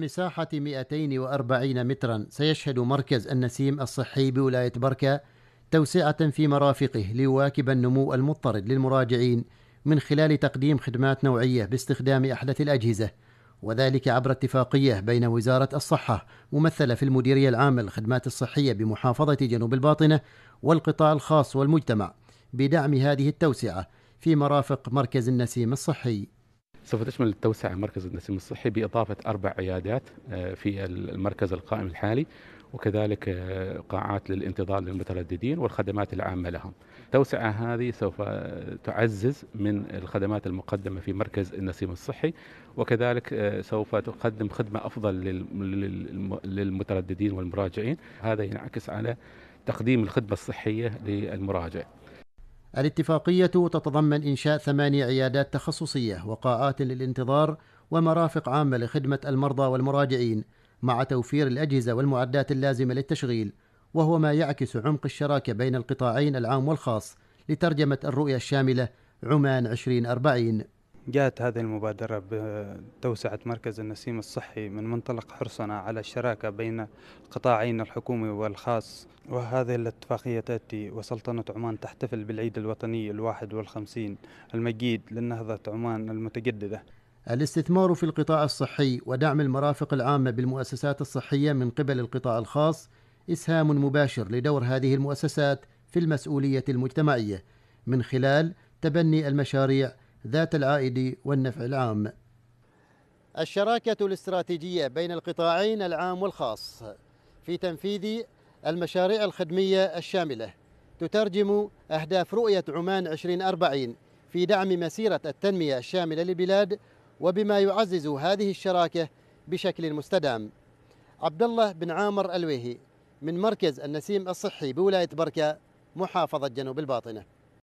مساحة 240 مترا سيشهد مركز النسيم الصحي بولاية بركة توسعة في مرافقه ليواكب النمو المضطرد للمراجعين من خلال تقديم خدمات نوعية باستخدام أحدث الأجهزة وذلك عبر اتفاقية بين وزارة الصحة ممثلة في المديرية العامة للخدمات الصحية بمحافظة جنوب الباطنة والقطاع الخاص والمجتمع بدعم هذه التوسعة في مرافق مركز النسيم الصحي سوف تشمل التوسعة مركز النسيم الصحي بإضافة أربع عيادات آه، في المركز القائم الحالي وكذلك آه، قاعات للانتظار للمترددين والخدمات العامة لهم التوسعة هذه سوف تعزز من الخدمات المقدمة في مركز النسيم الصحي وكذلك آه، سوف تقدم خدمة أفضل للمترددين والمراجعين هذا ينعكس على تقديم الخدمة الصحية للمراجع الاتفاقية تتضمن إنشاء ثماني عيادات تخصصية وقاءات للانتظار ومرافق عامة لخدمة المرضى والمراجعين مع توفير الأجهزة والمعدات اللازمة للتشغيل وهو ما يعكس عمق الشراكة بين القطاعين العام والخاص لترجمة الرؤية الشاملة عمان 2040 جاءت هذه المبادرة بتوسعة مركز النسيم الصحي من منطلق حرصنا على الشراكة بين القطاعين الحكومي والخاص وهذه الاتفاقية تأتي وسلطنة عمان تحتفل بالعيد الوطني الواحد والخمسين المجيد للنهضة عمان المتجددة الاستثمار في القطاع الصحي ودعم المرافق العامة بالمؤسسات الصحية من قبل القطاع الخاص إسهام مباشر لدور هذه المؤسسات في المسؤولية المجتمعية من خلال تبني المشاريع ذات العائد والنفع العام الشراكة الاستراتيجية بين القطاعين العام والخاص في تنفيذ المشاريع الخدمية الشاملة تترجم أهداف رؤية عمان 2040 في دعم مسيرة التنمية الشاملة للبلاد وبما يعزز هذه الشراكة بشكل مستدام عبد الله بن عامر الويهي من مركز النسيم الصحي بولاية بركة محافظة جنوب الباطنة